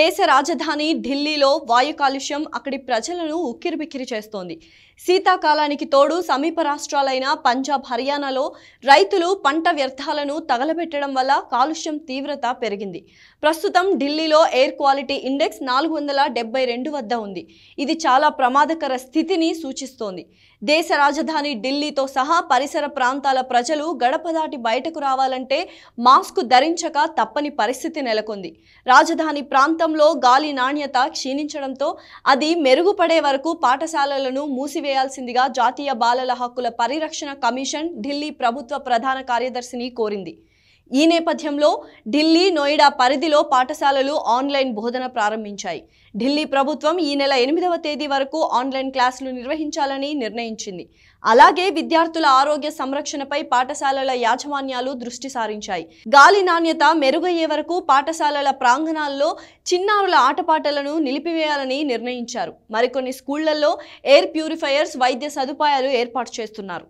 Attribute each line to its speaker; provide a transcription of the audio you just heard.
Speaker 1: దేశ రాజధాని ఢిల్లీలో వాయు కాలుష్యం అక్కడి ప్రజలను ఉక్కిరిబిక్కిరి చేస్తోంది శీతాకాలానికి తోడు సమీప రాష్ట్రాలైన పంజాబ్ హర్యానాలో రైతులు పంట వ్యర్థాలను తగలబెట్టడం వల్ల కాలుష్యం తీవ్రత పెరిగింది ప్రస్తుతం ఢిల్లీలో ఎయిర్ క్వాలిటీ ఇండెక్స్ నాలుగు వందల రెండు వద్ద ఉంది ఇది చాలా ప్రమాదకర స్థితిని సూచిస్తోంది దేశ రాజధాని ఢిల్లీతో సహా పరిసర ప్రాంతాల ప్రజలు గడప దాటి బయటకు రావాలంటే మాస్కు ధరించక తప్పని పరిస్థితి నెలకొంది రాజధాని ప్రాంత ప్రాంతంలో గాలి నాణ్యత క్షీణించడంతో అది మెరుగుపడే వరకు పాఠశాలలను మూసివేయాల్సిందిగా జాతీయ బాలల హక్కుల పరిరక్షణ కమిషన్ ఢిల్లీ ప్రభుత్వ ప్రధాన కార్యదర్శిని కోరింది ఈ నేపథ్యంలో ఢిల్లీ నోయిడా పరిధిలో పాఠశాలలు ఆన్లైన్ బోధన ప్రారంభించాయి ఢిల్లీ ప్రభుత్వం ఈ నెల ఎనిమిదవ తేదీ వరకు ఆన్లైన్ క్లాసులు నిర్వహించాలని నిర్ణయించింది అలాగే విద్యార్థుల ఆరోగ్య సంరక్షణపై పాఠశాలల యాజమాన్యాలు దృష్టి సారించాయి గాలి నాణ్యత మెరుగయ్యే వరకు పాఠశాలల ప్రాంగణాల్లో చిన్నారుల ఆటపాటలను నిలిపివేయాలని నిర్ణయించారు మరికొన్ని స్కూళ్లలో ఎయిర్ ప్యూరిఫైయర్స్ వైద్య సదుపాయాలు ఏర్పాటు చేస్తున్నారు